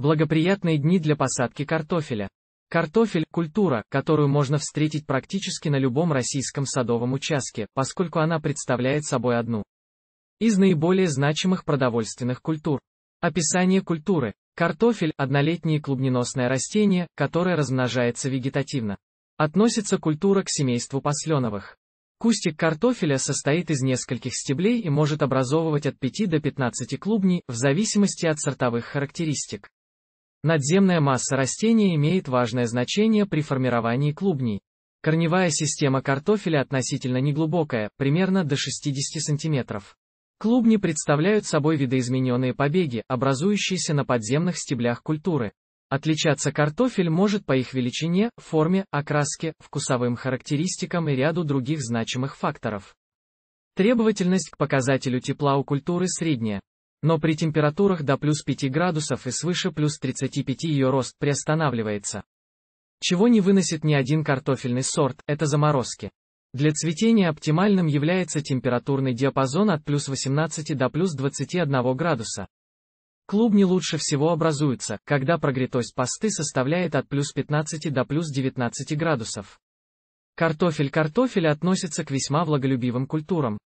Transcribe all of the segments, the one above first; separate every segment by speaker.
Speaker 1: Благоприятные дни для посадки картофеля. Картофель – культура, которую можно встретить практически на любом российском садовом участке, поскольку она представляет собой одну из наиболее значимых продовольственных культур. Описание культуры. Картофель – однолетнее клубненосное растение, которое размножается вегетативно. Относится культура к семейству посленовых. Кустик картофеля состоит из нескольких стеблей и может образовывать от 5 до 15 клубней, в зависимости от сортовых характеристик. Надземная масса растения имеет важное значение при формировании клубней. Корневая система картофеля относительно неглубокая, примерно до 60 см. Клубни представляют собой видоизмененные побеги, образующиеся на подземных стеблях культуры. Отличаться картофель может по их величине, форме, окраске, вкусовым характеристикам и ряду других значимых факторов. Требовательность к показателю тепла у культуры средняя. Но при температурах до плюс 5 градусов и свыше плюс 35 ее рост приостанавливается. Чего не выносит ни один картофельный сорт, это заморозки. Для цветения оптимальным является температурный диапазон от плюс 18 до плюс 21 градуса. Клубни лучше всего образуются, когда прогретость пасты составляет от плюс 15 до плюс 19 градусов. Картофель Картофель относится к весьма влаголюбивым культурам.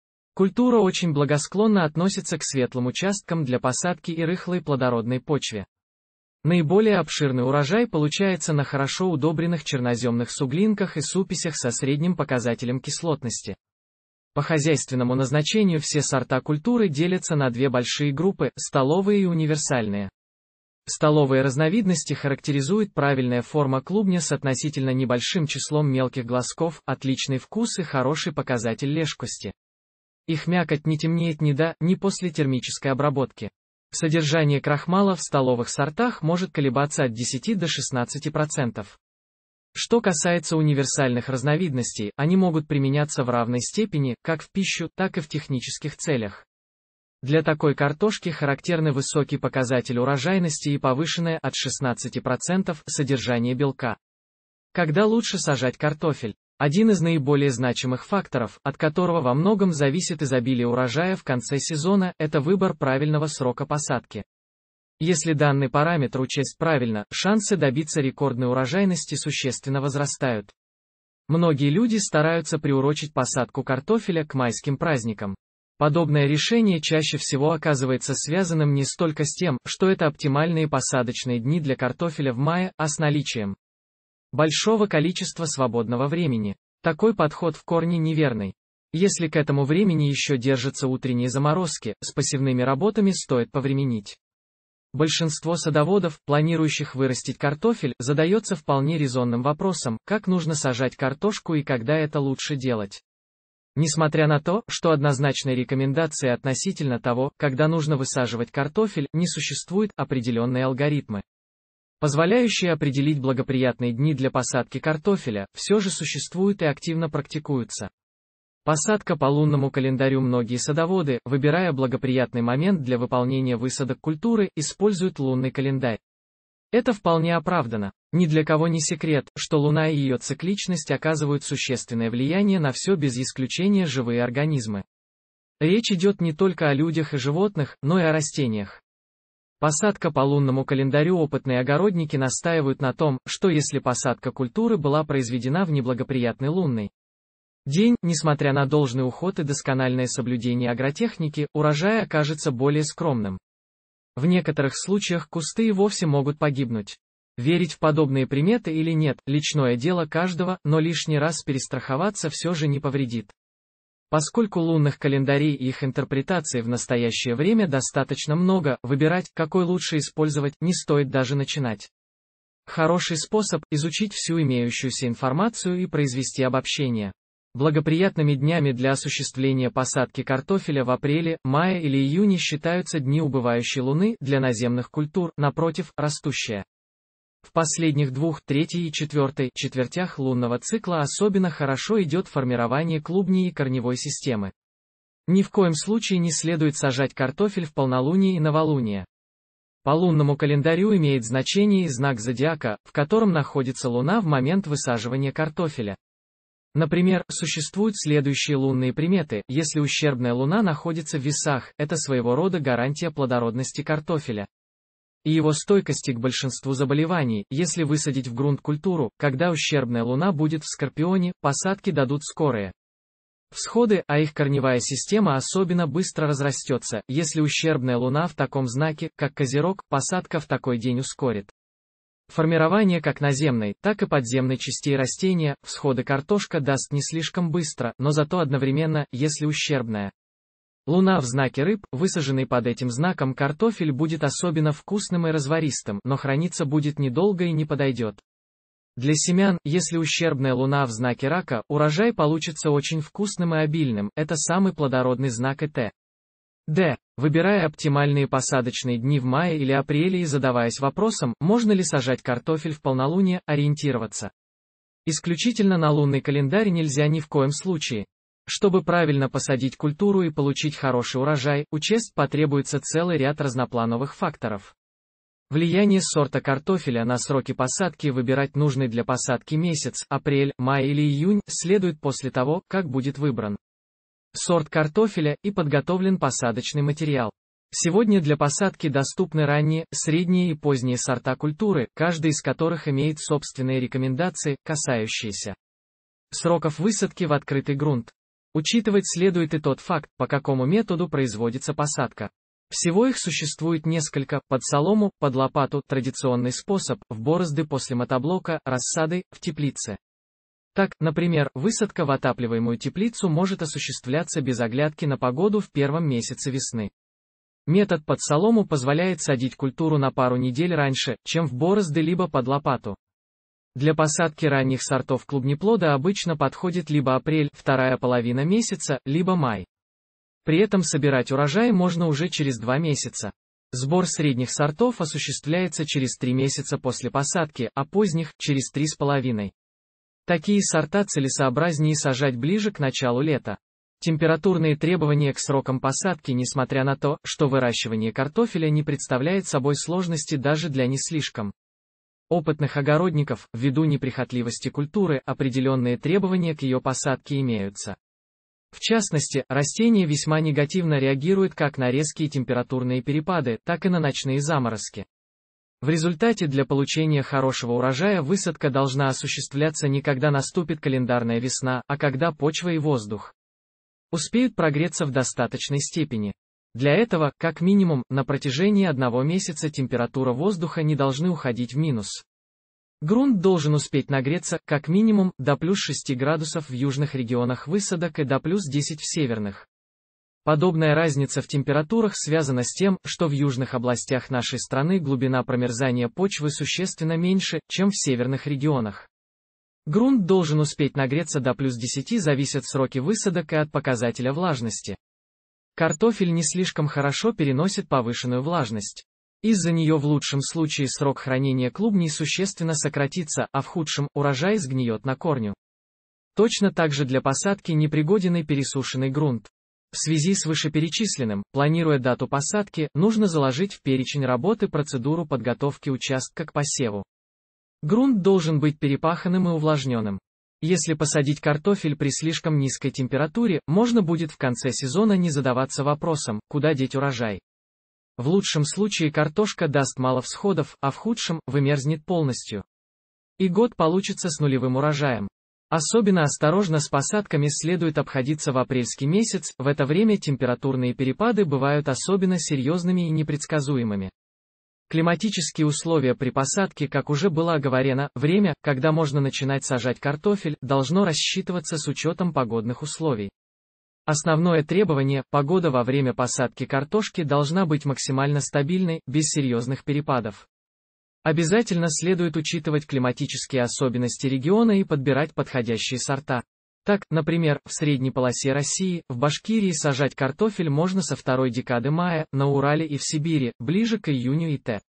Speaker 1: Культура очень благосклонно относится к светлым участкам для посадки и рыхлой плодородной почве. Наиболее обширный урожай получается на хорошо удобренных черноземных суглинках и супесях со средним показателем кислотности. По хозяйственному назначению все сорта культуры делятся на две большие группы – столовые и универсальные. Столовые разновидности характеризуют правильная форма клубня с относительно небольшим числом мелких глазков, отличный вкус и хороший показатель лежкости. Их мякоть не темнеет ни до, ни после термической обработки. Содержание крахмала в столовых сортах может колебаться от 10 до 16%. Что касается универсальных разновидностей, они могут применяться в равной степени, как в пищу, так и в технических целях. Для такой картошки характерны высокий показатель урожайности и повышенное от 16% содержание белка. Когда лучше сажать картофель? Один из наиболее значимых факторов, от которого во многом зависит изобилие урожая в конце сезона, это выбор правильного срока посадки. Если данный параметр учесть правильно, шансы добиться рекордной урожайности существенно возрастают. Многие люди стараются приурочить посадку картофеля к майским праздникам. Подобное решение чаще всего оказывается связанным не столько с тем, что это оптимальные посадочные дни для картофеля в мае, а с наличием большого количества свободного времени. Такой подход в корне неверный. Если к этому времени еще держатся утренние заморозки, с пассивными работами стоит повременить. Большинство садоводов, планирующих вырастить картофель, задается вполне резонным вопросом, как нужно сажать картошку и когда это лучше делать. Несмотря на то, что однозначной рекомендации относительно того, когда нужно высаживать картофель, не существует определенные алгоритмы позволяющие определить благоприятные дни для посадки картофеля, все же существуют и активно практикуются. Посадка по лунному календарю многие садоводы, выбирая благоприятный момент для выполнения высадок культуры, используют лунный календарь. Это вполне оправдано. Ни для кого не секрет, что Луна и ее цикличность оказывают существенное влияние на все без исключения живые организмы. Речь идет не только о людях и животных, но и о растениях. Посадка по лунному календарю опытные огородники настаивают на том, что если посадка культуры была произведена в неблагоприятный лунный день, несмотря на должный уход и доскональное соблюдение агротехники, урожай окажется более скромным. В некоторых случаях кусты и вовсе могут погибнуть. Верить в подобные приметы или нет, личное дело каждого, но лишний раз перестраховаться все же не повредит. Поскольку лунных календарей и их интерпретаций в настоящее время достаточно много, выбирать, какой лучше использовать, не стоит даже начинать. Хороший способ – изучить всю имеющуюся информацию и произвести обобщение. Благоприятными днями для осуществления посадки картофеля в апреле, мае или июне считаются дни убывающей луны для наземных культур, напротив, растущая. В последних двух, третьей и четвертой четвертях лунного цикла особенно хорошо идет формирование клубней и корневой системы. Ни в коем случае не следует сажать картофель в полнолуние и новолуние. По лунному календарю имеет значение и знак зодиака, в котором находится Луна в момент высаживания картофеля. Например, существуют следующие лунные приметы, если ущербная Луна находится в весах, это своего рода гарантия плодородности картофеля и его стойкости к большинству заболеваний, если высадить в грунт культуру, когда ущербная луна будет в Скорпионе, посадки дадут скорые. Всходы, а их корневая система особенно быстро разрастется, если ущербная луна в таком знаке, как Козерог, посадка в такой день ускорит. Формирование как наземной, так и подземной частей растения, всходы картошка даст не слишком быстро, но зато одновременно, если ущербная. Луна в знаке рыб, высаженный под этим знаком картофель будет особенно вкусным и разваристым, но храниться будет недолго и не подойдет. Для семян, если ущербная луна в знаке рака, урожай получится очень вкусным и обильным, это самый плодородный знак ЭТ. Д. Выбирая оптимальные посадочные дни в мае или апреле и задаваясь вопросом, можно ли сажать картофель в полнолуние, ориентироваться. Исключительно на лунный календарь нельзя ни в коем случае. Чтобы правильно посадить культуру и получить хороший урожай, учесть потребуется целый ряд разноплановых факторов. Влияние сорта картофеля на сроки посадки выбирать нужный для посадки месяц, апрель, май или июнь, следует после того, как будет выбран сорт картофеля и подготовлен посадочный материал. Сегодня для посадки доступны ранние, средние и поздние сорта культуры, каждый из которых имеет собственные рекомендации, касающиеся сроков высадки в открытый грунт, Учитывать следует и тот факт, по какому методу производится посадка. Всего их существует несколько, под солому, под лопату, традиционный способ, в борозды после мотоблока, рассады, в теплице. Так, например, высадка в отапливаемую теплицу может осуществляться без оглядки на погоду в первом месяце весны. Метод под солому позволяет садить культуру на пару недель раньше, чем в борозды либо под лопату. Для посадки ранних сортов клубнеплода обычно подходит либо апрель, вторая половина месяца, либо май. При этом собирать урожай можно уже через два месяца. Сбор средних сортов осуществляется через три месяца после посадки, а поздних – через три с половиной. Такие сорта целесообразнее сажать ближе к началу лета. Температурные требования к срокам посадки, несмотря на то, что выращивание картофеля не представляет собой сложности даже для не слишком опытных огородников, ввиду неприхотливости культуры, определенные требования к ее посадке имеются. В частности, растение весьма негативно реагирует как на резкие температурные перепады, так и на ночные заморозки. В результате для получения хорошего урожая высадка должна осуществляться не когда наступит календарная весна, а когда почва и воздух успеют прогреться в достаточной степени. Для этого, как минимум, на протяжении одного месяца температура воздуха не должны уходить в минус. Грунт должен успеть нагреться, как минимум, до плюс 6 градусов в южных регионах высадок и до плюс 10 в северных. Подобная разница в температурах связана с тем, что в южных областях нашей страны глубина промерзания почвы существенно меньше, чем в северных регионах. Грунт должен успеть нагреться до плюс 10 зависят сроки высадок и от показателя влажности. Картофель не слишком хорошо переносит повышенную влажность. Из-за нее в лучшем случае срок хранения клубней существенно сократится, а в худшем урожай сгниет на корню. Точно так же для посадки непригоден и пересушенный грунт. В связи с вышеперечисленным, планируя дату посадки, нужно заложить в перечень работы процедуру подготовки участка к посеву. Грунт должен быть перепаханным и увлажненным. Если посадить картофель при слишком низкой температуре, можно будет в конце сезона не задаваться вопросом, куда деть урожай. В лучшем случае картошка даст мало всходов, а в худшем – вымерзнет полностью. И год получится с нулевым урожаем. Особенно осторожно с посадками следует обходиться в апрельский месяц, в это время температурные перепады бывают особенно серьезными и непредсказуемыми. Климатические условия при посадке, как уже было оговорено, время, когда можно начинать сажать картофель, должно рассчитываться с учетом погодных условий. Основное требование – погода во время посадки картошки должна быть максимально стабильной, без серьезных перепадов. Обязательно следует учитывать климатические особенности региона и подбирать подходящие сорта. Так, например, в средней полосе России, в Башкирии сажать картофель можно со второй декады мая, на Урале и в Сибири, ближе к июню и т.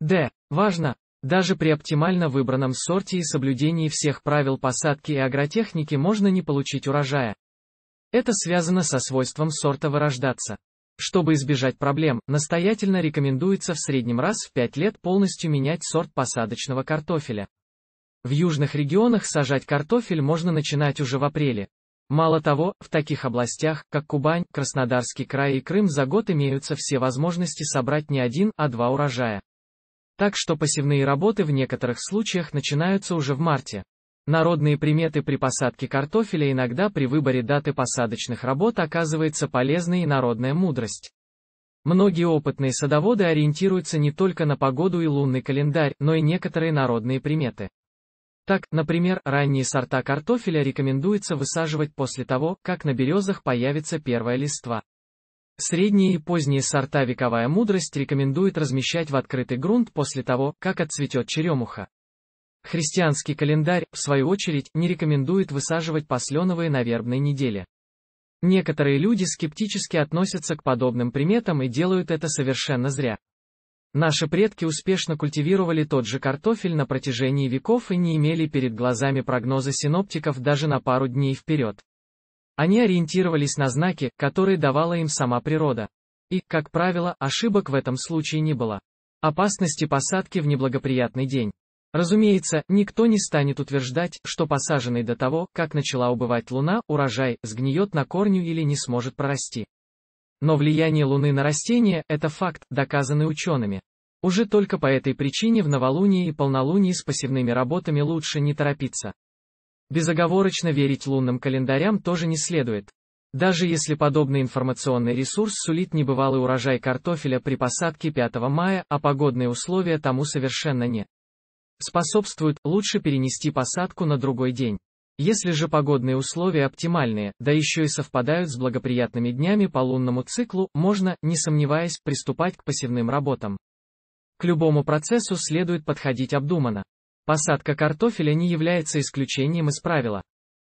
Speaker 1: Д. Важно, даже при оптимально выбранном сорте и соблюдении всех правил посадки и агротехники можно не получить урожая. Это связано со свойством сорта вырождаться. Чтобы избежать проблем, настоятельно рекомендуется в среднем раз в 5 лет полностью менять сорт посадочного картофеля. В южных регионах сажать картофель можно начинать уже в апреле. Мало того, в таких областях, как Кубань, Краснодарский край и Крым за год имеются все возможности собрать не один, а два урожая. Так что посевные работы в некоторых случаях начинаются уже в марте. Народные приметы при посадке картофеля иногда при выборе даты посадочных работ оказывается полезной и народная мудрость. Многие опытные садоводы ориентируются не только на погоду и лунный календарь, но и некоторые народные приметы. Так, например, ранние сорта картофеля рекомендуется высаживать после того, как на березах появится первая листва. Средние и поздние сорта «Вековая мудрость» рекомендует размещать в открытый грунт после того, как отцветет черемуха. Христианский календарь, в свою очередь, не рекомендует высаживать посленовые на вербной неделе. Некоторые люди скептически относятся к подобным приметам и делают это совершенно зря. Наши предки успешно культивировали тот же картофель на протяжении веков и не имели перед глазами прогноза синоптиков даже на пару дней вперед. Они ориентировались на знаки, которые давала им сама природа. И, как правило, ошибок в этом случае не было. Опасности посадки в неблагоприятный день. Разумеется, никто не станет утверждать, что посаженный до того, как начала убывать луна, урожай, сгниет на корню или не сможет прорасти. Но влияние Луны на растения – это факт, доказанный учеными. Уже только по этой причине в новолунии и полнолунии с пассивными работами лучше не торопиться. Безоговорочно верить лунным календарям тоже не следует. Даже если подобный информационный ресурс сулит небывалый урожай картофеля при посадке 5 мая, а погодные условия тому совершенно не способствуют, лучше перенести посадку на другой день. Если же погодные условия оптимальные, да еще и совпадают с благоприятными днями по лунному циклу, можно, не сомневаясь, приступать к посевным работам. К любому процессу следует подходить обдуманно. Посадка картофеля не является исключением из правила.